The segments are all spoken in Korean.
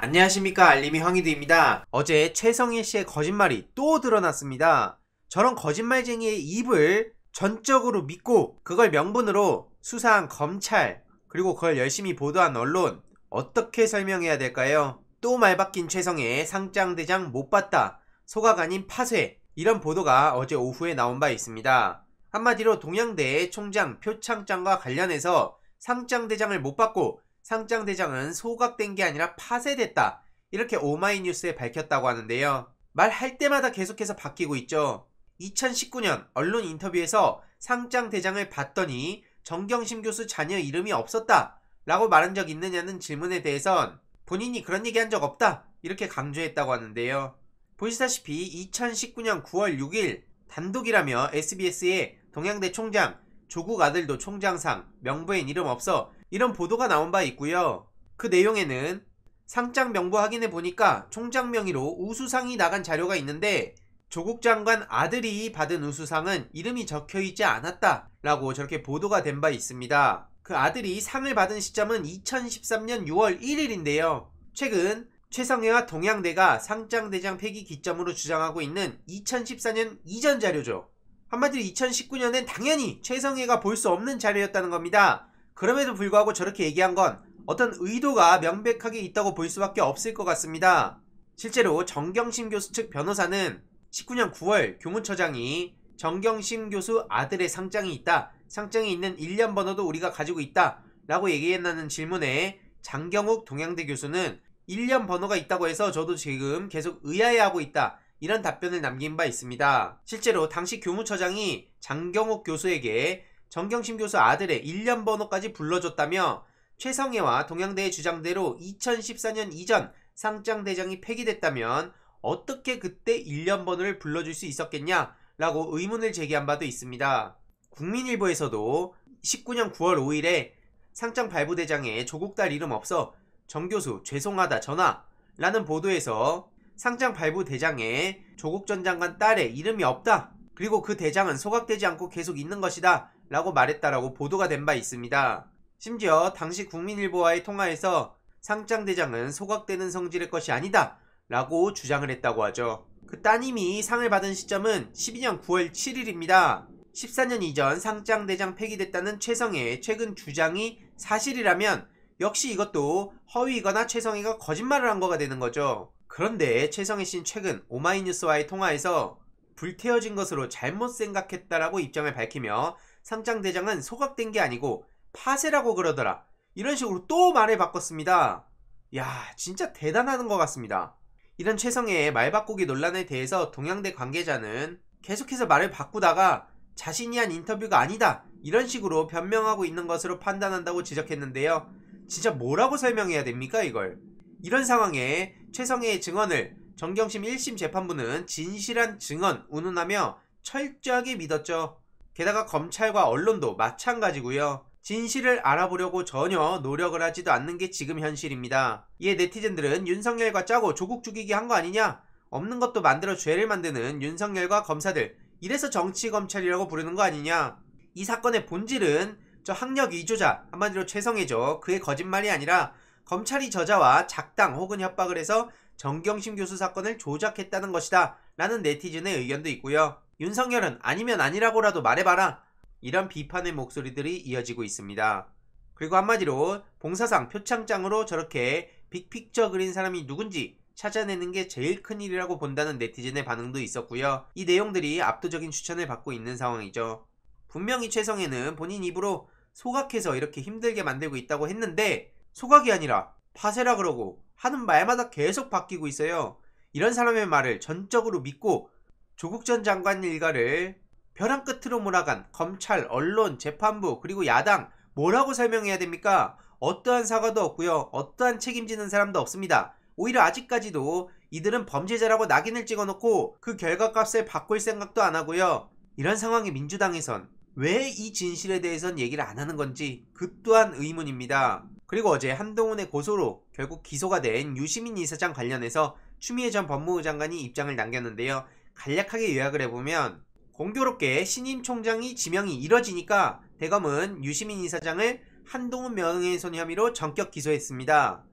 안녕하십니까 알림이 황희드입니다. 어제 최성일 씨의 거짓말이 또 드러났습니다. 저런 거짓말쟁이의 입을 전적으로 믿고 그걸 명분으로 수사한 검찰 그리고 그걸 열심히 보도한 언론 어떻게 설명해야 될까요? 또 말바뀐 최성의 상장대장 못 봤다 소각 아닌 파쇄 이런 보도가 어제 오후에 나온 바 있습니다. 한마디로 동양대 총장 표창장과 관련해서 상장대장을 못 받고 상장 대장은 소각된 게 아니라 파쇄됐다. 이렇게 오마이뉴스에 밝혔다고 하는데요. 말할 때마다 계속해서 바뀌고 있죠. 2019년 언론 인터뷰에서 상장 대장을 봤더니 정경심 교수 자녀 이름이 없었다. 라고 말한 적 있느냐는 질문에 대해선 본인이 그런 얘기 한 적 없다. 이렇게 강조했다고 하는데요. 보시다시피 2019년 9월 6일 단독이라며 SBS의 동양대 총장, 조국 아들도 총장상, 명부엔 이름 없어 이런 보도가 나온 바 있고요. 그 내용에는 상장 명부 확인해 보니까 총장 명의로 우수상이 나간 자료가 있는데 조국 장관 아들이 받은 우수상은 이름이 적혀 있지 않았다 라고 저렇게 보도가 된 바 있습니다. 그 아들이 상을 받은 시점은 2013년 6월 1일인데요. 최근 최성해와 동양대가 상장대장 폐기 기점으로 주장하고 있는 2014년 이전 자료죠. 한마디로 2019년엔 당연히 최성해가 볼 수 없는 자료였다는 겁니다. 그럼에도 불구하고 저렇게 얘기한 건 어떤 의도가 명백하게 있다고 볼 수밖에 없을 것 같습니다. 실제로 정경심 교수 측 변호사는 19년 9월 교무처장이 정경심 교수 아들의 상장이 있다. 상장이 있는 1년 번호도 우리가 가지고 있다. 라고 얘기했다는 질문에 장경욱 동양대 교수는 1년 번호가 있다고 해서 저도 지금 계속 의아해하고 있다. 이런 답변을 남긴 바 있습니다. 실제로 당시 교무처장이 장경욱 교수에게 정경심 교수 아들의 1년 번호까지 불러줬다며 최성애와 동양대의 주장대로 2014년 이전 상장대장이 폐기됐다면 어떻게 그때 1년 번호를 불러줄 수 있었겠냐 라고 의문을 제기한 바도 있습니다. 국민일보에서도 19년 9월 5일에 상장 발부대장에 조국 딸 이름 없어 정 교수 죄송하다 전화 라는 보도에서 상장 발부대장에 조국 전 장관 딸의 이름이 없다 그리고 그 대장은 소각되지 않고 계속 있는 것이다 라고 말했다라고 보도가 된 바 있습니다. 심지어 당시 국민일보와의 통화에서 상장 대장은 소각되는 성질의 것이 아니다 라고 주장을 했다고 하죠. 그 따님이 상을 받은 시점은 12년 9월 7일입니다. 14년 이전 상장 대장 폐기됐다는 최성의 최근 주장이 사실이라면 역시 이것도 허위이거나 최성희가 거짓말을 한 거가 되는 거죠. 그런데 최성희 씨는 최근 오마이뉴스와의 통화에서 불태워진 것으로 잘못 생각했다라고 입장을 밝히며 상장대장은 소각된 게 아니고 파쇄라고 그러더라. 이런 식으로 또 말을 바꿨습니다. 야, 진짜 대단하는 것 같습니다. 이런 최성의 말 바꾸기 논란에 대해서 동양대 관계자는 계속해서 말을 바꾸다가 자신이 한 인터뷰가 아니다. 이런 식으로 변명하고 있는 것으로 판단한다고 지적했는데요. 진짜 뭐라고 설명해야 됩니까, 이걸? 이런 상황에 최성의 증언을 정경심 1심 재판부는 진실한 증언, 운운하며 철저하게 믿었죠. 게다가 검찰과 언론도 마찬가지고요. 진실을 알아보려고 전혀 노력을 하지도 않는 게 지금 현실입니다. 이에 네티즌들은 윤석열과 짜고 조국 죽이기 한 거 아니냐? 없는 것도 만들어 죄를 만드는 윤석열과 검사들. 이래서 정치검찰이라고 부르는 거 아니냐? 이 사건의 본질은 저 학력 위조자, 한마디로 최성애죠. 그의 거짓말이 아니라 검찰이 저자와 작당 혹은 협박을 해서 정경심 교수 사건을 조작했다는 것이다. 라는 네티즌의 의견도 있고요. 윤석열은 아니면 아니라고라도 말해봐라. 이런 비판의 목소리들이 이어지고 있습니다. 그리고 한마디로 봉사상 표창장으로 저렇게 빅픽처 그린 사람이 누군지 찾아내는 게 제일 큰 일이라고 본다는 네티즌의 반응도 있었고요. 이 내용들이 압도적인 추천을 받고 있는 상황이죠. 분명히 최성애는 본인 입으로 소각해서 이렇게 힘들게 만들고 있다고 했는데 소각이 아니라 파쇄라 그러고 하는 말마다 계속 바뀌고 있어요. 이런 사람의 말을 전적으로 믿고 조국 전 장관 일가를 벼랑 끝으로 몰아간 검찰, 언론, 재판부 그리고 야당 뭐라고 설명해야 됩니까? 어떠한 사과도 없고요. 어떠한 책임지는 사람도 없습니다. 오히려 아직까지도 이들은 범죄자라고 낙인을 찍어놓고 그 결과값을 바꿀 생각도 안 하고요. 이런 상황에 민주당에선 왜 이 진실에 대해선 얘기를 안 하는 건지 그 또한 의문입니다. 그리고 어제 한동훈의 고소로 결국 기소가 된 유시민 이사장 관련해서 추미애 전 법무부 장관이 입장을 남겼는데요. 간략하게 요약을 해보면 공교롭게 신임 총장이 지명이 이뤄지니까 대검은 유시민 이사장을 한동훈 명예훼손 혐의로 전격 기소했습니다.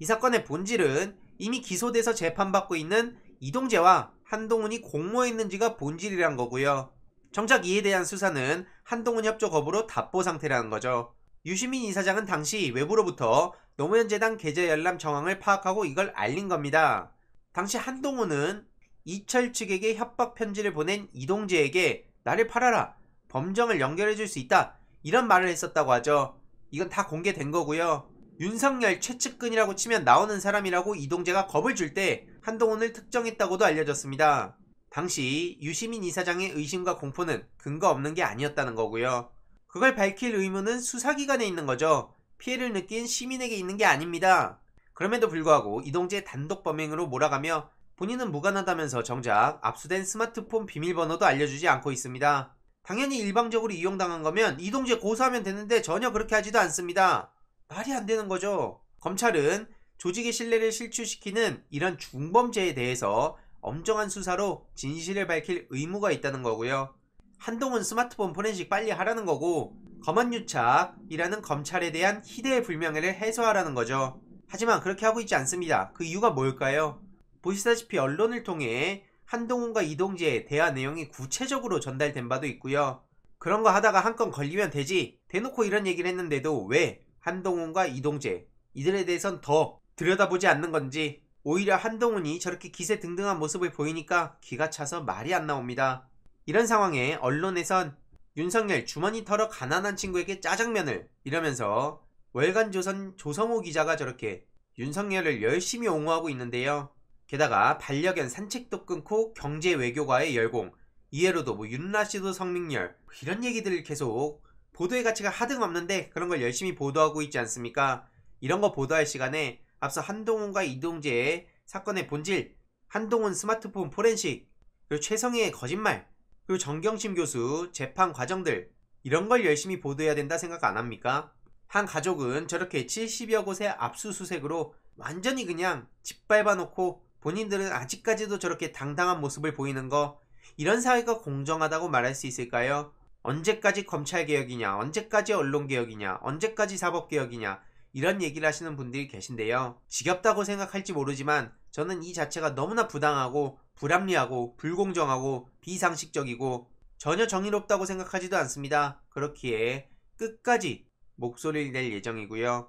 이 사건의 본질은 이미 기소돼서 재판받고 있는 이동재와 한동훈이 공모했는지가 본질이란 거고요. 정작 이에 대한 수사는 한동훈 협조 거부로 답보 상태라는 거죠. 유시민 이사장은 당시 외부로부터 노무현재단 계좌 열람 정황을 파악하고 이걸 알린 겁니다. 당시 한동훈은 이철 측에게 협박 편지를 보낸 이동재에게 나를 팔아라. 범정을 연결해 줄 수 있다. 이런 말을 했었다고 하죠. 이건 다 공개된 거고요. 윤석열 최측근이라고 치면 나오는 사람이라고 이동재가 겁을 줄 때 한동훈을 특정했다고도 알려졌습니다. 당시 유시민 이사장의 의심과 공포는 근거 없는 게 아니었다는 거고요. 그걸 밝힐 의무는 수사기관에 있는 거죠. 피해를 느낀 시민에게 있는 게 아닙니다. 그럼에도 불구하고 이동재 단독 범행으로 몰아가며 본인은 무관하다면서 정작 압수된 스마트폰 비밀번호도 알려주지 않고 있습니다. 당연히 일방적으로 이용당한 거면 이동제 고소하면 되는데 전혀 그렇게 하지도 않습니다. 말이 안 되는 거죠. 검찰은 조직의 신뢰를 실추시키는 이런 중범죄에 대해서 엄정한 수사로 진실을 밝힐 의무가 있다는 거고요. 한동훈 스마트폰 포렌식 빨리 하라는 거고 검언유착이라는 검찰에 대한 희대의 불명예를 해소하라는 거죠. 하지만 그렇게 하고 있지 않습니다. 그 이유가 뭘까요? 보시다시피 언론을 통해 한동훈과 이동재에 대한 내용이 구체적으로 전달된 바도 있고요. 그런 거 하다가 한 건 걸리면 되지. 대놓고 이런 얘기를 했는데도 왜 한동훈과 이동재 이들에 대해선 더 들여다보지 않는 건지 오히려 한동훈이 저렇게 기세 등등한 모습을 보이니까 기가 차서 말이 안 나옵니다. 이런 상황에 언론에선 윤석열 주머니 털어 가난한 친구에게 짜장면을 이러면서 월간 조선 조성호 기자가 저렇게 윤석열을 열심히 옹호하고 있는데요. 게다가 반려견 산책도 끊고 경제 외교과의 열공, 이해로도 뭐윤라시도 성민열 뭐 이런 얘기들을 계속 보도의 가치가 하등 없는데 그런 걸 열심히 보도하고 있지 않습니까? 이런 거 보도할 시간에 앞서 한동훈과 이동재의 사건의 본질, 한동훈 스마트폰 포렌식, 그리고 최성희의 거짓말, 그리고 정경심 교수 재판 과정들 이런 걸 열심히 보도해야 된다 생각 안 합니까? 한 가족은 저렇게 70여 곳의 압수수색으로 완전히 그냥 짓밟아 놓고 본인들은 아직까지도 저렇게 당당한 모습을 보이는 거 이런 사회가 공정하다고 말할 수 있을까요? 언제까지 검찰개혁이냐, 언제까지 언론개혁이냐, 언제까지 사법개혁이냐, 이런 얘기를 하시는 분들이 계신데요. 지겹다고 생각할지 모르지만 저는 이 자체가 너무나 부당하고 불합리하고 불공정하고 비상식적이고 전혀 정의롭다고 생각하지도 않습니다. 그렇기에 끝까지 목소리를 낼 예정이고요.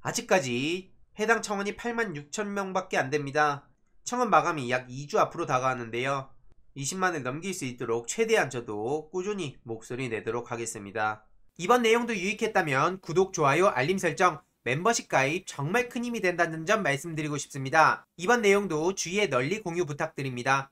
아직까지 해당 청원이 8만 6천 명밖에 안 됩니다. 청원 마감이 약 2주 앞으로 다가왔는데요. 20만을 넘길 수 있도록 최대한 저도 꾸준히 목소리 내도록 하겠습니다. 이번 내용도 유익했다면 구독, 좋아요, 알림 설정, 멤버십 가입 정말 큰 힘이 된다는 점 말씀드리고 싶습니다. 이번 내용도 주위에 널리 공유 부탁드립니다.